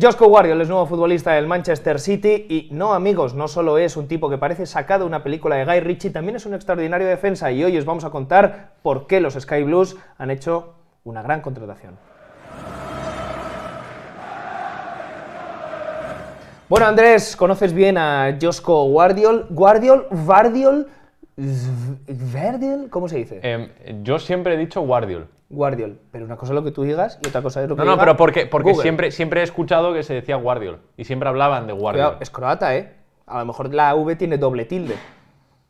Josco Guardiola es nuevo futbolista del Manchester City y no amigos, no solo es un tipo que parece sacado de una película de Guy Ritchie, también es un extraordinario defensa y hoy os vamos a contar por qué los Sky Blues han hecho una gran contratación. Bueno Andrés, conoces bien a Josco Guardiol, Guardiol, Vardiol, Verdiol, ¿cómo se dice? Em, yo siempre he dicho Guardiol. Guardiol. Pero una cosa es lo que tú digas y otra cosa es lo que No, no, pero porque, siempre, siempre he escuchado que se decía Guardiol. Y siempre hablaban de Guardiol. es croata, ¿eh? A lo mejor la V tiene doble tilde.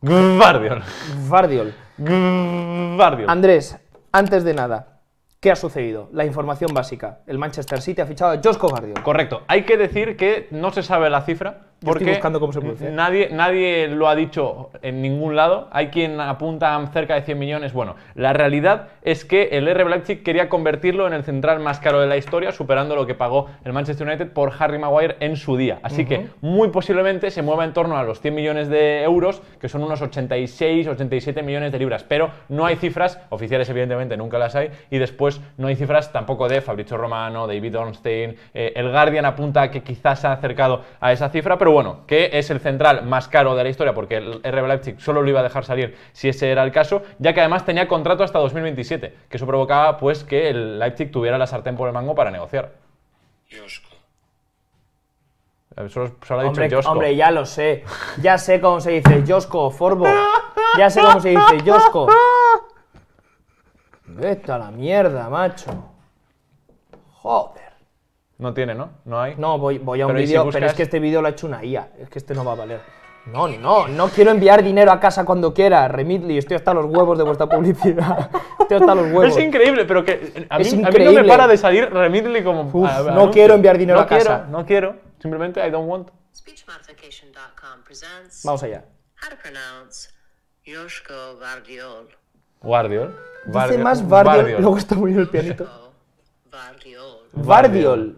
Guardiol. Guardiol. Guardiol. Andrés, antes de nada, ¿qué ha sucedido? La información básica. El Manchester City ha fichado a Josco Guardiol. Correcto. Hay que decir que no se sabe la cifra, porque se Nadie, nadie lo ha dicho en ningún lado. Hay quien apunta cerca de 100 millones. Bueno, la realidad es que el R. Blackchick quería convertirlo en el central más caro de la historia, superando lo que pagó el Manchester United por Harry Maguire en su día. Así que muy posiblemente se mueva en torno a los 100 millones de euros, que son unos 86, 87 millones de libras. Pero no hay cifras oficiales, evidentemente, nunca las hay. Y después no hay cifras tampoco de Fabricio Romano, David Ornstein. Eh, el Guardian apunta a que quizás se ha acercado a esa cifra, pero bueno, que es el central más caro de la historia porque el RB Leipzig solo lo iba a dejar salir si ese era el caso, ya que además tenía contrato hasta 2027, que eso provocaba pues que el Leipzig tuviera la sartén por el mango para negociar. Yosco. Eh, solo hombre, Hombre, ya lo sé. Ya sé cómo se dice Josco Forbo. Ya sé cómo se dice Josco Vete a la mierda, macho. Joder. No tiene, ¿no? No hay. No, voy, voy a un vídeo, pero es que este vídeo lo ha hecho una IA, es que este no va a valer. No, no, no quiero enviar dinero a casa cuando quiera, Remitly, estoy hasta los huevos de vuestra publicidad. estoy hasta los huevos. Es increíble, pero que eh, a mí, a mí no me para de salir Remitly como... Uf, no quiero enviar dinero a casa. No quiero, simplemente I don't want. Vamos allá. Guardiol. Guardiol. Dice más guardiol, luego está bien el pianito. Vardiol.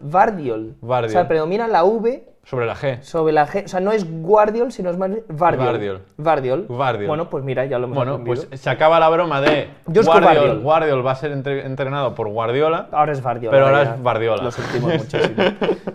Vardiol. Vardiol. O sea, predomina la V. Sobre la G. Sobre la G. O sea, no es Guardiol, sino es más Vardiol. Vardiol. Bueno, pues mira, ya lo hemos Bueno, pues se acaba la broma de Guardiol. va a ser entrenado por Guardiola. Ahora es Vardiola. Pero ahora es Vardiola. Lo sentimos muchísimo.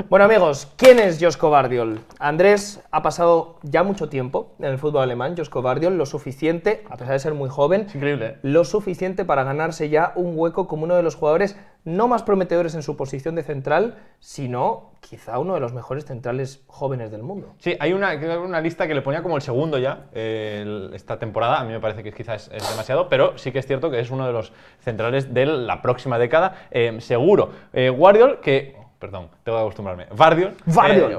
bueno, amigos, ¿quién es Josco Vardiol? Andrés ha pasado ya mucho tiempo en el fútbol alemán. Josco Vardiol, lo suficiente, a pesar de ser muy joven. increíble. ¿eh? Lo suficiente para ganarse ya un hueco como uno de los jugadores no más prometedores en su posición de central, sino quizá uno de los mejores centrales jóvenes del mundo. Sí, hay una, lista que le ponía como el segundo ya esta temporada, a mí me parece que quizás es, demasiado, pero sí que es cierto que es uno de los centrales de la próxima década, eh, seguro. Eh, Guardiola, que perdón, tengo que acostumbrarme. Bardiol.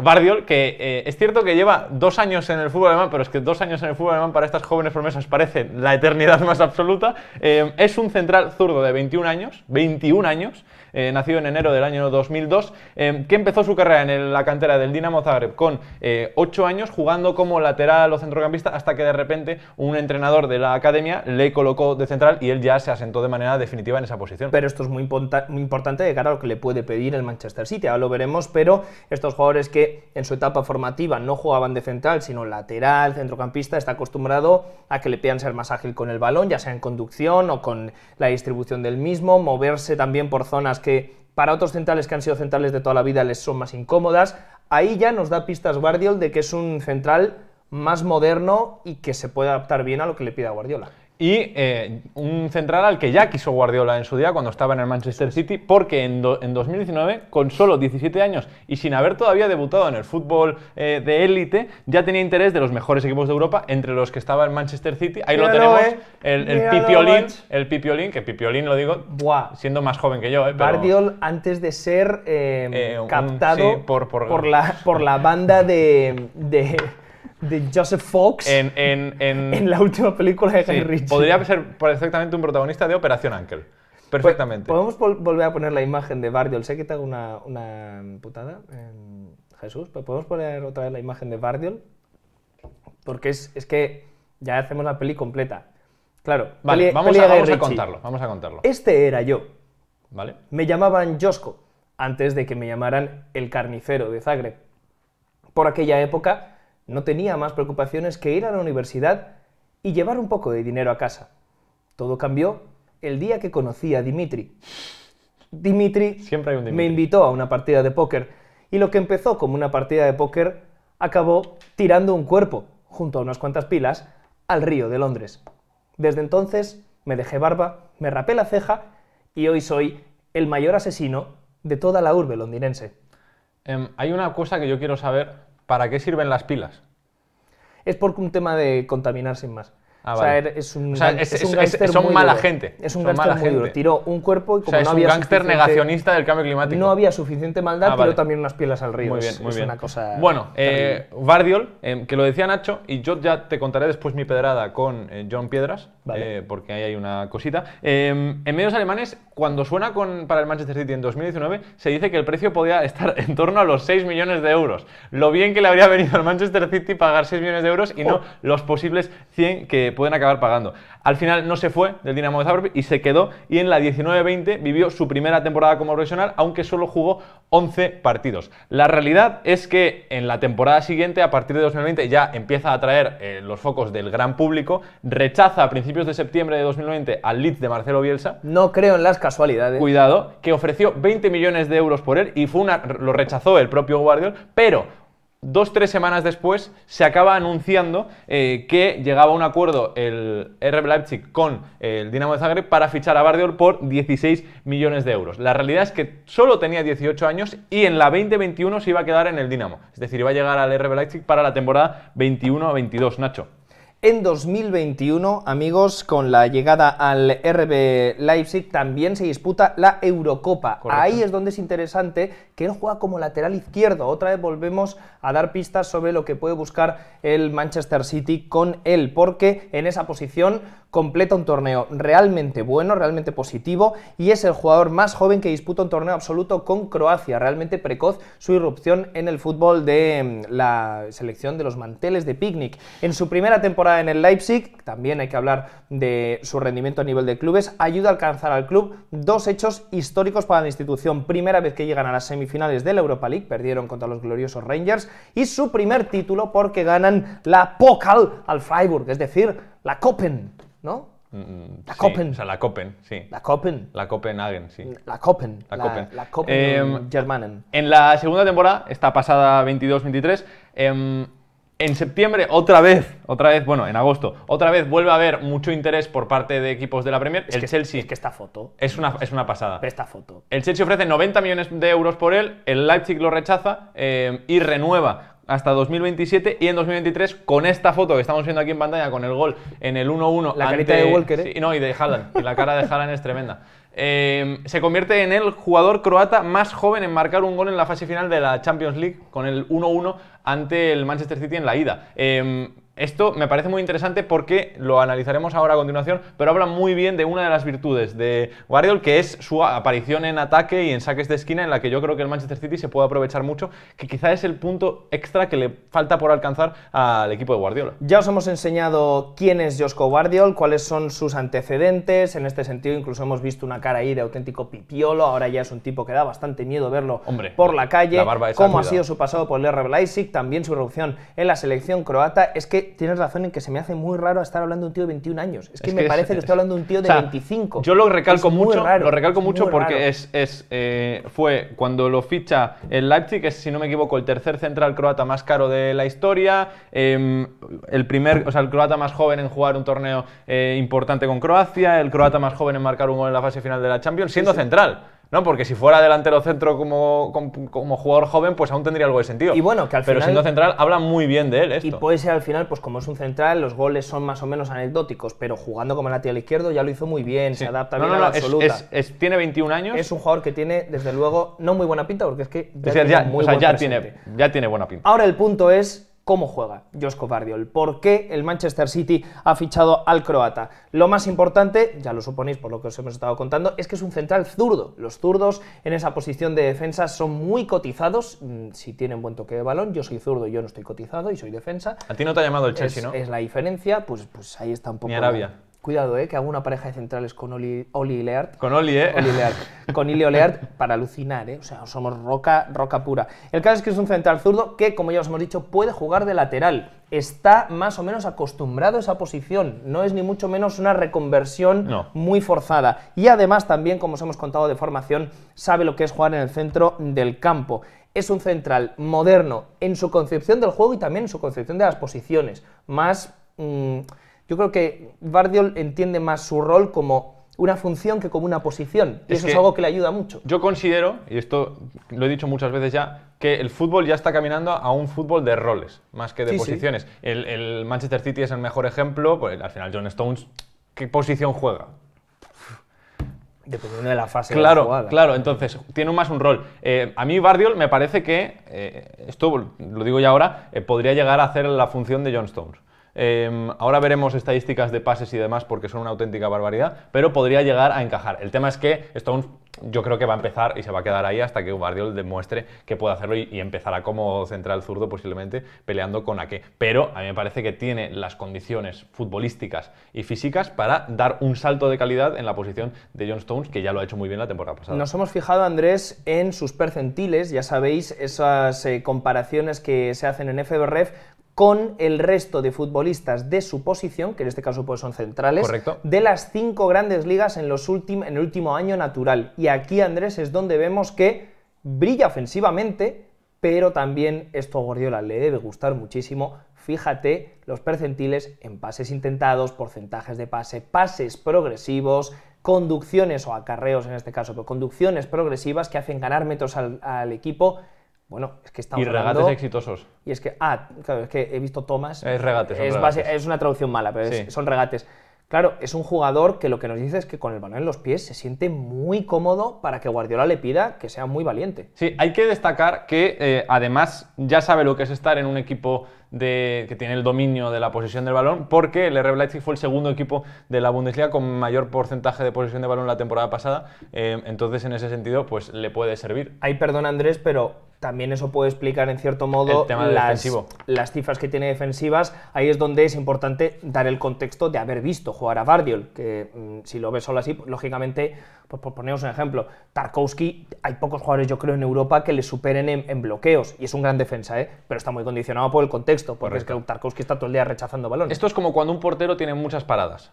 Bardiol. Eh, que eh, es cierto que lleva dos años en el fútbol alemán, pero es que dos años en el fútbol alemán para estas jóvenes promesas parece la eternidad más absoluta. Eh, es un central zurdo de 21 años, 21 años, nacido en enero del año 2002, que empezó su carrera en la cantera del Dinamo Zagreb con 8 años, jugando como lateral o centrocampista, hasta que de repente un entrenador de la academia le colocó de central y él ya se asentó de manera definitiva en esa posición. Pero esto es muy, muy importante de cara a lo que le puede pedir el Manchester Sí, ahora lo veremos, pero estos jugadores que en su etapa formativa no jugaban de central, sino lateral, centrocampista, está acostumbrado a que le pidan ser más ágil con el balón, ya sea en conducción o con la distribución del mismo, moverse también por zonas que para otros centrales que han sido centrales de toda la vida les son más incómodas. Ahí ya nos da pistas Guardiol de que es un central más moderno y que se puede adaptar bien a lo que le pida Guardiola y eh, un central al que ya quiso Guardiola en su día cuando estaba en el Manchester City, porque en, en 2019, con solo 17 años y sin haber todavía debutado en el fútbol eh, de élite, ya tenía interés de los mejores equipos de Europa, entre los que estaba el Manchester City. Ahí lo tenemos, eh. el, el el Pipiolín, que Pipiolín lo digo siendo más joven que yo. Guardiola antes de ser captado por, por, la, por la banda de de Joseph Fox en, la última película de Henry Podría ser perfectamente un protagonista de Operación Anker. Perfectamente. Pues, ¿Podemos volver a poner la imagen de Bardiol? Sé que te hago una, putada, Jesús, ¿podemos poner otra vez la imagen de Bardiol? Porque es, que ya hacemos la peli completa. Claro, vale, vamos, a, contarlo, vamos a Este era yo. ¿Vale? Me llamaban Josco antes de que me llamaran el carnicero de Zagreb. Por aquella época no tenía más preocupaciones que ir a la universidad y llevar un poco de dinero a casa. Todo cambió el día que conocí a Dimitri. Dimitri, me invitó a una partida de póker y lo que empezó como una partida de póker acabó tirando un cuerpo, junto a unas cuantas pilas, al río de Londres. Desde entonces me dejé barba, me rapé la ceja y hoy soy el mayor asesino de toda la urbe londinense. Em, hay una cosa que yo quiero saber ¿Para qué sirven las pilas? Es por un tema de contaminar sin más. Ah, o sea, es un, es, un son mala gente. Es un gángster Tiró un cuerpo y como no un negacionista del cambio climático. No había suficiente maldad, pero ah, también unas pilas al río. Muy bien, muy es una cosa. Bueno, eh, Bardiol, eh, que lo decía Nacho, y yo ya te contaré después mi pedrada con eh, John Piedras. Eh, porque ahí hay una cosita. Em, en medios alemanes, cuando suena para el Manchester City en 2019, se dice que el precio podía estar en torno a los 6 millones de euros. Lo bien que le habría venido al Manchester City pagar 6 millones de euros y no oh. los posibles 100 que pueden acabar pagando. Al final no se fue del Dinamo de Zagreb y se quedó y en la 19-20 vivió su primera temporada como profesional, aunque solo jugó 11 partidos. La realidad es que en la temporada siguiente, a partir de 2020, ya empieza a atraer eh, los focos del gran público, rechaza a principios de septiembre de 2020 al lead de Marcelo Bielsa. No creo en las casualidades. Cuidado, que ofreció 20 millones de euros por él y fue lo rechazó el propio Guardiol, pero dos, tres semanas después se acaba anunciando eh, que llegaba a un acuerdo el RB Leipzig con el Dinamo de Zagreb para fichar a Guardiol por 16 millones de euros. La realidad es que solo tenía 18 años y en la 2021 se iba a quedar en el Dinamo. Es decir, iba a llegar al RB Leipzig para la temporada 21-22, Nacho. En 2021, amigos, con la llegada al RB Leipzig también se disputa la Eurocopa. Ahí es donde es interesante que él juega como lateral izquierdo. Otra vez volvemos a dar pistas sobre lo que puede buscar el Manchester City con él, porque en esa posición completa un torneo realmente bueno, realmente positivo, y es el jugador más joven que disputa un torneo absoluto con Croacia, realmente precoz su irrupción en el fútbol de mm, la selección de los manteles de picnic. En su primera temporada en el Leipzig, también hay que hablar de su rendimiento a nivel de clubes, ayuda a alcanzar al club dos hechos históricos para la institución. Primera vez que llegan a la semifinal finales de la Europa League, perdieron contra los gloriosos Rangers, y su primer título porque ganan la Pokal al Freiburg, es decir, la Copen, ¿no? Mm, mm, la sí, O sea, la Copen, sí. La Copen. La Copenhagen, sí. La Copen. La, em, Germanen. En la segunda temporada, esta pasada 22-23, en septiembre, otra vez, otra vez, bueno, en agosto, otra vez vuelve a haber mucho interés por parte de equipos de la Premier. el que, Chelsea. Es que esta foto. Es una, es una pasada. Esta foto. El Chelsea ofrece 90 millones de euros por él, el Leipzig lo rechaza eh, y renueva hasta 2027 y en 2023 con esta foto que estamos viendo aquí en pantalla con el gol en el 1-1 la carita de Walker ¿eh? no y de Haaland la cara de Haaland es tremenda eh, se convierte en el jugador croata más joven en marcar un gol en la fase final de la Champions League con el 1-1 ante el Manchester City en la ida eh, esto me parece muy interesante porque lo analizaremos ahora a continuación, pero habla muy bien de una de las virtudes de Guardiola que es su aparición en ataque y en saques de esquina, en la que yo creo que el Manchester City se puede aprovechar mucho, que quizá es el punto extra que le falta por alcanzar al equipo de Guardiola. Ya os hemos enseñado quién es Josco Guardiola, cuáles son sus antecedentes, en este sentido incluso hemos visto una cara ahí de auténtico pipiolo, ahora ya es un tipo que da bastante miedo verlo por la calle, cómo ha sido su pasado por el RB Leipzig, también su reducción en la selección croata, es que tienes razón en que se me hace muy raro estar hablando de un tío de 21 años. Es que me parece que estoy hablando de un tío de 25. Yo lo recalco mucho, lo recalco mucho porque es, eh, fue cuando lo ficha el Leipzig, que es, si no me equivoco, el tercer central croata más caro de la historia, em, el primer, o sea, el croata más joven en jugar un torneo eh, importante con Croacia, el croata más joven en marcar un gol en la fase final de la Champions, siendo central. ¿no? Porque si fuera delantero centro como, como, jugador joven, pues aún tendría algo de sentido. Y bueno, que al Pero siendo central, habla muy bien de él Y puede ser al final, pues como es un central, los goles son más o menos anecdóticos, pero jugando como lateral izquierdo ya lo hizo muy bien, se adapta bien a la absoluta. tiene 21 años. Es un jugador que tiene, desde luego, no muy buena pinta, porque es que tiene, ya tiene buena pinta. Ahora el punto es cómo juega Josko Bardiol, por qué el Manchester City ha fichado al croata. Lo más importante, ya lo suponéis por lo que os hemos estado contando, es que es un central zurdo. Los zurdos en esa posición de defensa son muy cotizados, mm, si tienen buen toque de balón, yo soy zurdo, yo no estoy cotizado y soy defensa. A ti no te ha llamado el Chelsea, ¿no? Es la diferencia, pues, pues ahí está un poco... Arabia. Cuidado, ¿eh? que hago una pareja de centrales con Oli, Oli Leart. Con Oli, ¿eh? Oli Leart. Con Ilio Leart para alucinar, ¿eh? O sea, somos roca, roca pura. El caso es que es un central zurdo que, como ya os hemos dicho, puede jugar de lateral. Está más o menos acostumbrado a esa posición. No es ni mucho menos una reconversión muy forzada. Y además también, como os hemos contado de formación, sabe lo que es jugar en el centro del campo es un central moderno en su concepción del juego y también en su concepción de las posiciones, más mm, yo creo que Bardiol entiende más su rol como una función que como una posición. Y eso es algo que le ayuda mucho. Yo considero, y esto lo he dicho muchas veces ya, que el fútbol ya está caminando a un fútbol de roles, más que de posiciones. El, Manchester City es el mejor ejemplo, pues, al final John Stones, ¿qué posición juega? Dependiendo de la fase claro, Claro, entonces tiene más un rol. Eh, a mí Bardiol me parece que, eh, esto lo digo ya ahora, eh, podría llegar a hacer la función de John Stones. Em, ahora veremos estadísticas de pases y demás porque son una auténtica barbaridad, pero podría llegar a encajar. El tema es que Stones yo creo que va a empezar y se va a quedar ahí hasta que Guardiola demuestre que puede hacerlo y, empezará como central zurdo posiblemente peleando con Ake. Pero a mí me parece que tiene las condiciones futbolísticas y físicas para dar un salto de calidad en la posición de John Stones, que ya lo ha hecho muy bien la temporada pasada. Nos hemos fijado, Andrés, en sus percentiles, ya sabéis, esas eh, comparaciones que se hacen en FBREF con el resto de futbolistas de su posición, que en este caso pues son centrales, de las cinco grandes ligas en, los en el último año natural. Y aquí, Andrés, es donde vemos que brilla ofensivamente, pero también esto a Guardiola le debe gustar muchísimo. Fíjate los percentiles en pases intentados, porcentajes de pase, pases progresivos, conducciones o acarreos en este caso, pero conducciones progresivas que hacen ganar metros al equipo bueno, es que estamos Y regates exitosos. Y es que, ah, claro, es que he visto tomas. Es regates. Es, es una traducción mala, pero son regates. Claro, es un jugador que lo que nos dice es que con el balón en los pies se siente muy cómodo para que Guardiola le pida que sea muy valiente. Sí, hay que destacar que eh, además ya sabe lo que es estar en un equipo que tiene el dominio de la posición del balón, porque el RB Leipzig fue el segundo equipo de la Bundesliga con mayor porcentaje de posición de balón la temporada pasada. Eh, entonces, en ese sentido, pues le puede servir. Ahí, perdón, Andrés, pero también eso puede explicar en cierto modo las, las, cifras que tiene defensivas. Ahí es donde es importante dar el contexto de haber visto jugar a Bardiol, que mm, si lo ves solo así, pues, lógicamente por poneros un ejemplo, Tarkovsky, hay pocos jugadores, yo creo, en Europa que le superen en, bloqueos, y es un gran defensa, ¿eh? pero está muy condicionado por el contexto, porque es que Tarkovsky está todo el día rechazando balones. Esto es como cuando un portero tiene muchas paradas.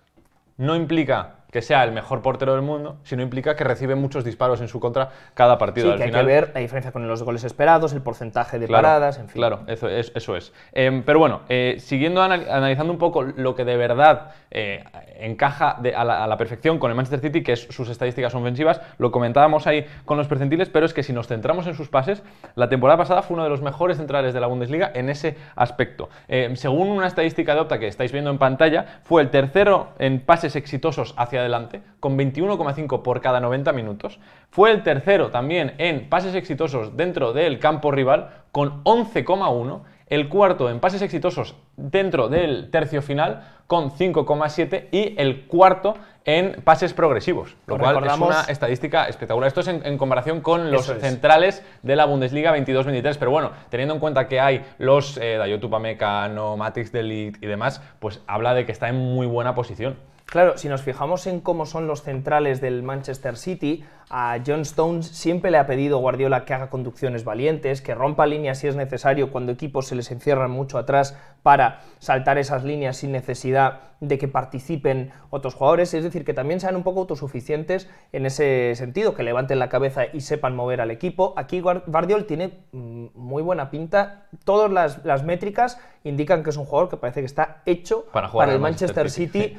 No implica que sea el mejor portero del mundo, si no implica que recibe muchos disparos en su contra cada partido. Sí, que hay que ver la diferencia con los goles esperados, el porcentaje de paradas, en fin. Claro, eso es. Em, pero bueno, eh, siguiendo analizando un poco lo que de verdad eh, encaja a, la, perfección con el Manchester City, que es sus estadísticas ofensivas, lo comentábamos ahí con los percentiles, pero es que si nos centramos en sus pases, la temporada pasada fue uno de los mejores centrales de la Bundesliga en ese aspecto. Eh, según una estadística de Opta que estáis viendo en pantalla, fue el tercero en pases exitosos hacia adelante, con 21,5 por cada 90 minutos. Fue el tercero también en pases exitosos dentro del campo rival, con 11,1. El cuarto en pases exitosos dentro del tercio final, con 5,7. Y el cuarto en pases progresivos, lo cual es una estadística espectacular. Esto es en, comparación con los centrales de la Bundesliga 22-23, pero bueno, teniendo en cuenta que hay los eh, Dayot Upamecano, Matrix y demás, pues habla de que está en muy buena posición. Claro, si nos fijamos en cómo son los centrales del Manchester City, a John Stones siempre le ha pedido Guardiola que haga conducciones valientes, que rompa líneas si es necesario cuando equipos se les encierran mucho atrás para saltar esas líneas sin necesidad de que participen otros jugadores, es decir, que también sean un poco autosuficientes en ese sentido, que levanten la cabeza y sepan mover al equipo. Aquí Guardiola tiene mm, muy buena pinta, todas las, métricas indican que es un jugador que parece que está hecho para, el Manchester City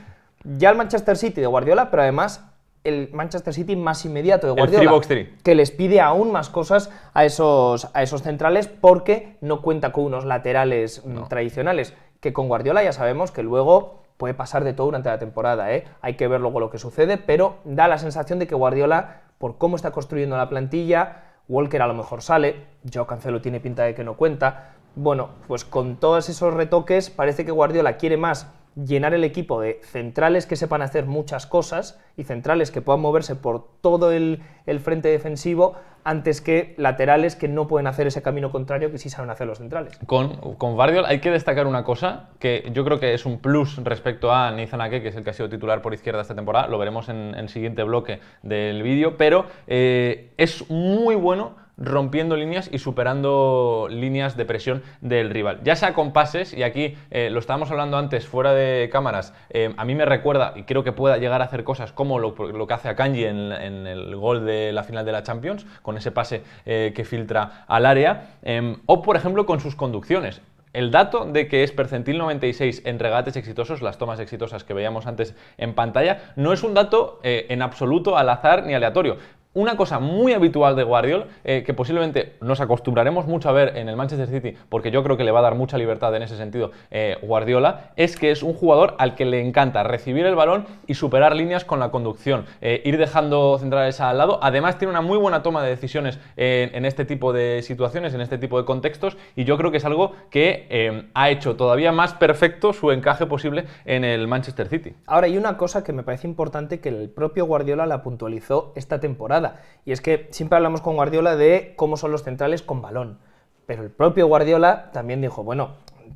ya el Manchester City de Guardiola, pero además el Manchester City más inmediato de Guardiola, que les pide aún más cosas a esos, a esos centrales porque no cuenta con unos laterales mm, tradicionales, que con Guardiola ya sabemos que luego puede pasar de todo durante la temporada, ¿eh? hay que ver luego lo que sucede, pero da la sensación de que Guardiola, por cómo está construyendo la plantilla, Walker a lo mejor sale, Joe Cancelo tiene pinta de que no cuenta, bueno, pues con todos esos retoques parece que Guardiola quiere más llenar el equipo de centrales que sepan hacer muchas cosas y centrales que puedan moverse por todo el, frente defensivo antes que laterales que no pueden hacer ese camino contrario que sí saben hacer los centrales. Con, con hay que destacar una cosa que yo creo que es un plus respecto a Nathan Ake, que es el que ha sido titular por izquierda esta temporada, lo veremos en el siguiente bloque del vídeo, pero eh, es muy bueno rompiendo líneas y superando líneas de presión del rival. Ya sea con pases, y aquí eh, lo estábamos hablando antes fuera de cámaras, eh, a mí me recuerda, y creo que pueda llegar a hacer cosas como lo, que hace Akanji en, en, el gol de la final de la Champions, con ese pase eh, que filtra al área, em, o por ejemplo con sus conducciones. El dato de que es percentil 96 en regates exitosos, las tomas exitosas que veíamos antes en pantalla, no es un dato en absoluto al azar ni aleatorio una cosa muy habitual de Guardiola eh, que posiblemente nos acostumbraremos mucho a ver en el Manchester City, porque yo creo que le va a dar mucha libertad en ese sentido eh, Guardiola, es que es un jugador al que le encanta recibir el balón y superar líneas con la conducción, eh, ir dejando centrales al lado. Además, tiene una muy buena toma de decisiones en, este tipo de situaciones, en este tipo de contextos, y yo creo que es algo que ha hecho todavía más perfecto su encaje posible en el Manchester City. Ahora, hay una cosa que me parece importante que el propio Guardiola la puntualizó esta temporada y es que siempre hablamos con Guardiola de cómo son los centrales con balón. Pero el propio Guardiola también dijo, bueno,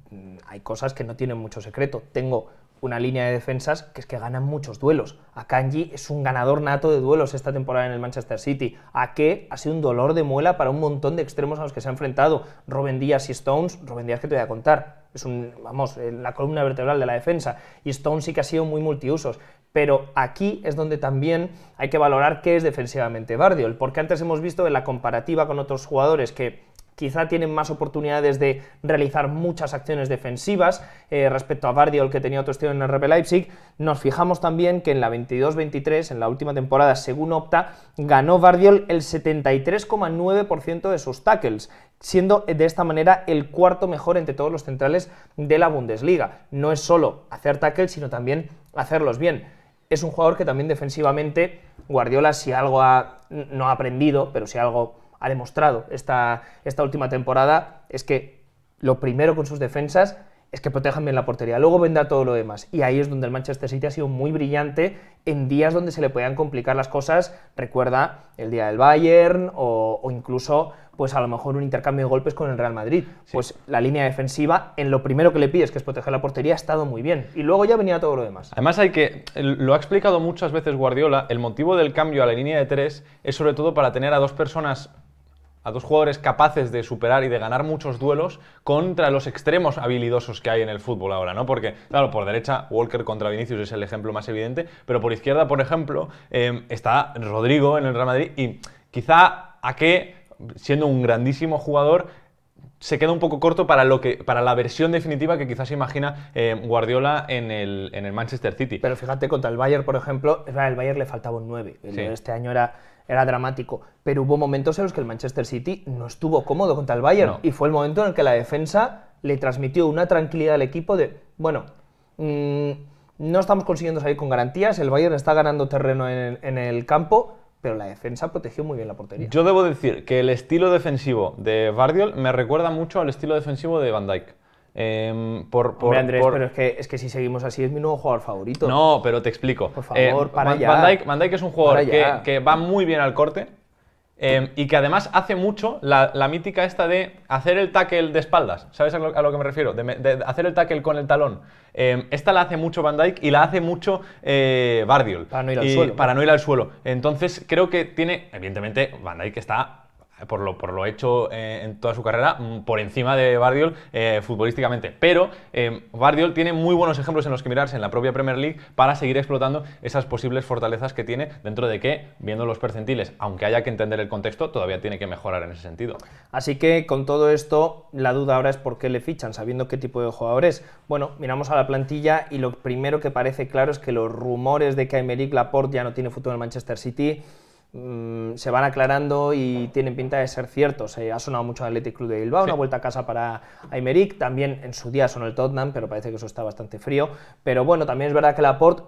mm, hay cosas que no tienen mucho secreto. Tengo una línea de defensas que es que ganan muchos duelos. A Kanji es un ganador nato de duelos esta temporada en el Manchester City. A que ha sido un dolor de muela para un montón de extremos a los que se ha enfrentado. Robin Díaz y Stones, Robin Díaz que te voy a contar. Es un, vamos, la columna vertebral de la defensa. Y Stones sí que ha sido muy multiusos pero aquí es donde también hay que valorar qué es defensivamente Bardiol, porque antes hemos visto en la comparativa con otros jugadores que quizá tienen más oportunidades de realizar muchas acciones defensivas eh, respecto a Bardiol que tenía otro estilo en el RB Leipzig. Nos fijamos también que en la 22-23, en la última temporada, según Opta, ganó Bardiol el 73,9% de sus tackles, siendo de esta manera el cuarto mejor entre todos los centrales de la Bundesliga. No es solo hacer tackles, sino también hacerlos bien es un jugador que también defensivamente Guardiola, si algo no ha aprendido, pero si algo ha demostrado esta, esta última temporada, es que lo primero con sus defensas es que protejan bien la portería, luego a todo lo demás. Y ahí es donde el Manchester City ha sido muy brillante en días donde se le podían complicar las cosas. Recuerda el día del Bayern o incluso pues a lo mejor un intercambio de golpes con el Real Madrid. Pues la línea defensiva, en lo primero que le pides, que es proteger la portería, ha estado muy bien. Y luego ya venía todo lo demás. Además, hay que. Lo ha explicado muchas veces Guardiola, el motivo del cambio a la línea de tres es sobre todo para tener a dos personas a dos jugadores capaces de superar y de ganar muchos duelos contra los extremos habilidosos que hay en el fútbol ahora, ¿no? Porque, claro, por derecha Walker contra Vinicius es el ejemplo más evidente, pero por izquierda, por ejemplo, eh, está Rodrigo en el Real Madrid y quizá a qué siendo un grandísimo jugador, se queda un poco corto para, lo que, para la versión definitiva que quizás imagina eh, Guardiola en el, en el, Manchester City. Pero fíjate, contra el Bayern, por ejemplo, el Bayern le faltaba un 9. Este año era, era dramático. Pero hubo momentos en los que el Manchester City no estuvo cómodo contra el Bayern. Y fue el momento en el que la defensa le transmitió una tranquilidad al equipo de, bueno, mm, no estamos consiguiendo salir con garantías, el Bayern está ganando terreno en el campo pero la defensa protegió muy bien la portería. Yo debo decir que el estilo defensivo de Bardiol me recuerda mucho al estilo defensivo de Van Dyke. Em, por, por, Hombre, Andrés, pero es que, es que si seguimos así es mi nuevo jugador favorito. No, pero te explico. Por eh, favor, para allá. Van, Dijk, Van Dijk es un jugador que, que, va muy bien al corte, Em, y que además hace mucho la, mítica esta de hacer el tackle de espaldas. ¿Sabes a lo, que me refiero? De, hacer el tackle con el talón. Em, esta la hace mucho Van Dyke y la hace mucho eh, Bardiol. Para no ir al suelo. Para no ir al suelo. Entonces creo que tiene. Evidentemente, Van Dyke está por lo, hecho eh, en toda su carrera, mm, por encima de Bardiol eh, futbolísticamente. Pero eh, Bardiol tiene muy buenos ejemplos en los que mirarse en la propia Premier League para seguir explotando esas posibles fortalezas que tiene, dentro de que, viendo los percentiles, aunque haya que entender el contexto, todavía tiene que mejorar en ese sentido. Así que con todo esto, la duda ahora es por qué le fichan, sabiendo qué tipo de jugador es. Bueno, miramos a la plantilla y lo primero que parece claro es que los rumores de que Aymeric Laporte ya no tiene futuro en Manchester City Mm, se van aclarando y tienen pinta de ser ciertos. Eh, ha sonado mucho Athletic Club de Bilbao, una vuelta a casa para Aymeric, también en su día sonó el Tottenham, pero parece que eso está bastante frío. Pero bueno, también es verdad que Laporte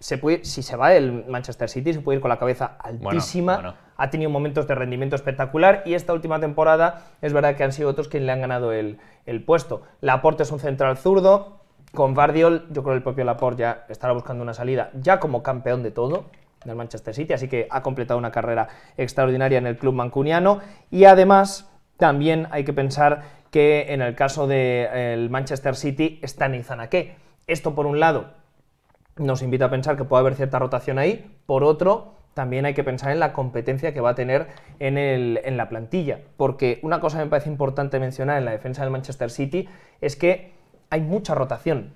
se si se va el Manchester City, se puede ir con la cabeza altísima. Ha tenido momentos de rendimiento espectacular y esta última temporada es verdad que han sido otros quienes le han ganado el, puesto. Laporte es un central zurdo. Con Bardiol, yo creo que el propio Laporte ya estará buscando una salida, ya como campeón de todo, del Manchester City, así que ha completado una carrera extraordinaria en el club mancuniano y además también hay que pensar que en el caso del Manchester City está que Esto por un lado nos invita a pensar que puede haber cierta rotación ahí, por otro también hay que pensar en la competencia que va a tener en, en la plantilla, porque una cosa que me parece importante mencionar en la defensa del Manchester City es que hay mucha rotación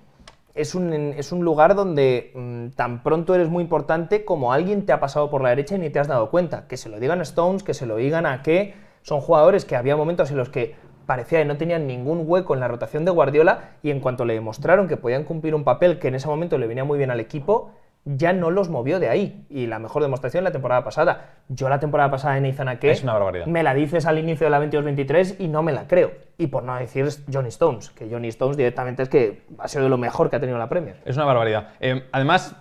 es un, lugar donde mm, tan pronto eres muy importante como alguien te ha pasado por la derecha y ni te has dado cuenta. Que se lo digan a Stones, que se lo digan a que son jugadores que había momentos en los que parecía que no tenían ningún hueco en la rotación de Guardiola y en cuanto le demostraron que podían cumplir un papel que en ese momento le venía muy bien al equipo, ya no los movió de ahí. Y la mejor demostración la temporada pasada. Yo la temporada pasada en izana que es una barbaridad. me la dices al inicio de la 22-23 y no me la creo. Y por no decir Johnny Stones, que Johnny Stones directamente es que ha sido de lo mejor que ha tenido la Premier. Es una barbaridad. Eh, además,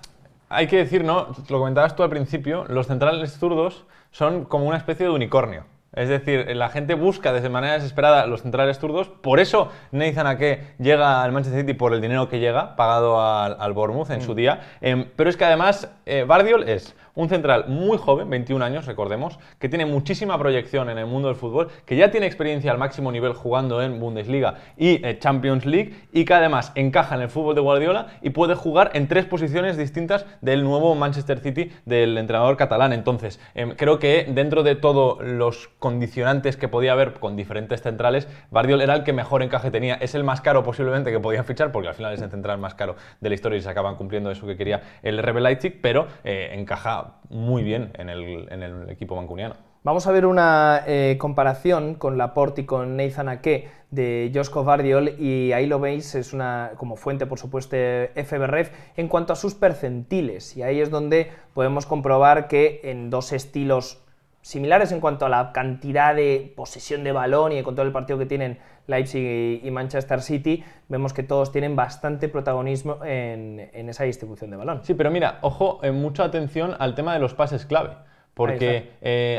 hay que decir, ¿no? Lo comentabas tú al principio, los centrales zurdos son como una especie de unicornio. Es decir, la gente busca de manera desesperada los centrales turdos. Por eso Nathan Ake llega al Manchester City por el dinero que llega, pagado al, al Bournemouth en su mm. día. Em, pero es que además eh, Bardiol es un central muy joven, 21 años, recordemos, que tiene muchísima proyección en el mundo del fútbol, que ya tiene experiencia al máximo nivel jugando en Bundesliga y eh, Champions League y que además encaja en el fútbol de Guardiola y puede jugar en tres posiciones distintas del nuevo Manchester City del entrenador catalán. Entonces, em, creo que dentro de todos los condicionantes que podía haber con diferentes centrales, Guardiola era el que mejor encaje tenía. Es el más caro posiblemente que podía fichar porque al final es el central más caro de la historia y se acaban cumpliendo eso que quería el Rebel Leipzig, pero eh, encaja muy bien en el, equipo mancuniano. Vamos a ver una eh, comparación con Laporte y con Nathan Ake de Josco Bardiol y ahí lo veis, es una como fuente por supuesto FBRF en cuanto a sus percentiles y ahí es donde podemos comprobar que en dos estilos similares en cuanto a la cantidad de posesión de balón y con control del partido que tienen Leipzig y Manchester City, vemos que todos tienen bastante protagonismo en, esa distribución de balón. Sí, pero mira, ojo, eh, mucha atención al tema de los pases clave. Porque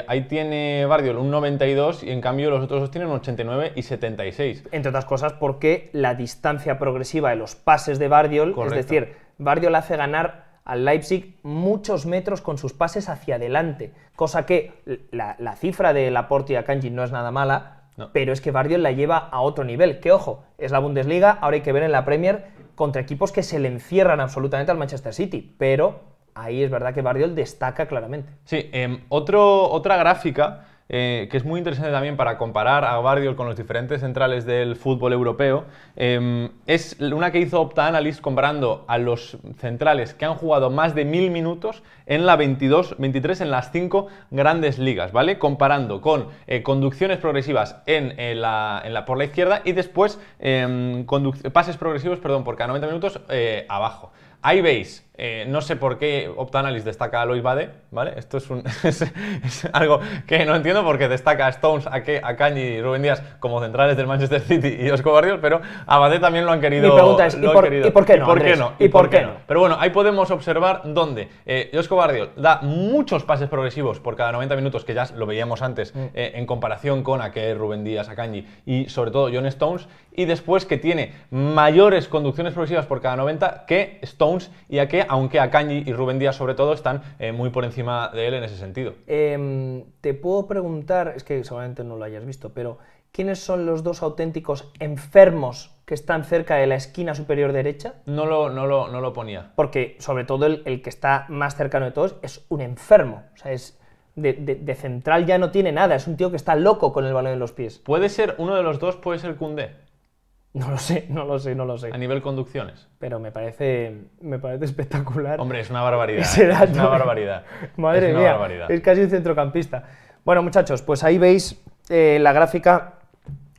ahí, eh, tiene Bardiol un 92 y en cambio los otros dos tienen un 89 y 76. Entre otras cosas porque la distancia progresiva de los pases de Bardiol, es decir, Bardiol hace ganar al Leipzig muchos metros con sus pases hacia adelante, cosa que la, cifra de Laporte y Akanji no es nada mala, pero es que Bardiol la lleva a otro nivel, que ojo, es la Bundesliga, ahora hay que ver en la Premier contra equipos que se le encierran absolutamente al Manchester City, pero ahí es verdad que Bardiol destaca claramente. Sí, em, otro, otra gráfica eh, que es muy interesante también para comparar a Guardiol con los diferentes centrales del fútbol europeo. Em, es una que hizo Opta Analyst comparando a los centrales que han jugado más de 1.000 minutos en la 22, 23, en las cinco grandes ligas, ¿vale? Comparando con eh, conducciones progresivas eh, en, la, por la izquierda y después em, pases progresivos, perdón, por cada 90 minutos abajo. Ahí veis eh, no sé por qué OptAnalyst destaca a Lois Bade, ¿vale? Esto es, un, algo que no entiendo porque destaca a Stones, a, que a Kanye y Rubén Díaz como centrales del Manchester City y Oscar Barrios, pero a Bade también lo han querido. Mi pregunta es, ¿y por, qué no? ¿Y por qué no? Pero bueno, ahí podemos observar dónde eh, Oscar da muchos pases progresivos por cada 90 minutos, que ya lo veíamos antes, mm. eh, en comparación con a que Rubén Díaz, a Kanye y sobre todo John Stones, y después que tiene mayores conducciones progresivas por cada 90 que Stones y a que aunque Akanji y Rubén Díaz sobre todo están eh, muy por encima de él en ese sentido. Em, te puedo preguntar, es que seguramente no lo hayas visto, pero ¿quiénes son los dos auténticos enfermos que están cerca de la esquina superior derecha? No lo, no no lo ponía. Porque sobre todo el, que está más cercano de todos es un enfermo, o sea, es... De, central ya no tiene nada, es un tío que está loco con el balón en los pies. Puede ser uno de los dos, puede ser Cundé. No lo sé, no lo sé, no lo sé. A nivel conducciones. Pero me parece, me parece espectacular. Hombre, es una barbaridad. Es una barbaridad. Madre mía, es casi un centrocampista. Bueno, muchachos, pues ahí veis eh, la gráfica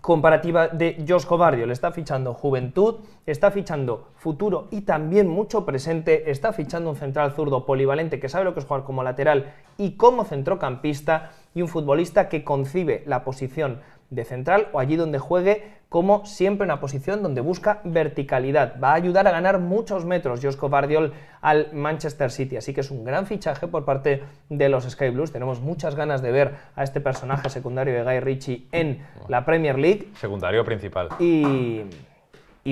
comparativa de Josh Cobardio. Le está fichando juventud, está fichando futuro y también mucho presente. Está fichando un central zurdo polivalente que sabe lo que es jugar como lateral y como centrocampista y un futbolista que concibe la posición de central o allí donde juegue, como siempre una posición donde busca verticalidad. Va a ayudar a ganar muchos metros Josco Bardiol al Manchester City, así que es un gran fichaje por parte de los Sky Blues. Tenemos muchas ganas de ver a este personaje secundario de Guy Ritchie en la Premier League. Secundario principal. Y...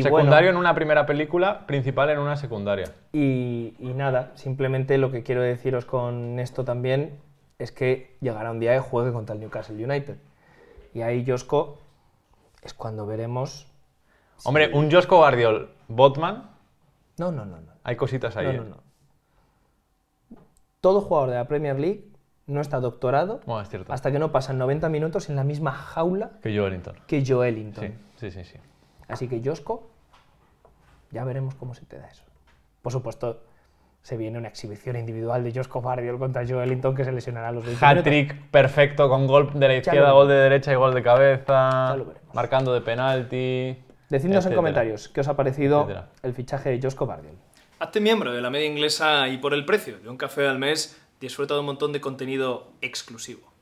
secundario en una primera película, principal en una secundaria. Y, nada, simplemente lo que quiero deciros con esto también es que llegará un día de juego contra el Newcastle United. Y ahí Josco es cuando veremos. Hombre, un Josco Guardiol, Botman, No, no, no, no. hay cositas ahí. No, no, ¿eh? no. Todo jugador de la Premier League no está doctorado hasta que no pasan 90 minutos en la misma jaula Que Joelinton que Joelinton. Sí, sí, sí, sí. Así que Josco, ya veremos cómo se te da eso. Por supuesto, se viene una exhibición individual de Josh Cobardiol contra Joe Ellington que se lesionará a los 20 Hat-trick perfecto con gol de la izquierda, gol de derecha y gol de cabeza, marcando de penalti. Decidnos en comentarios qué os ha parecido el fichaje de Josco Cobardiol. Hazte miembro de la media inglesa y por el precio de un café al mes disfruta de un montón de contenido exclusivo.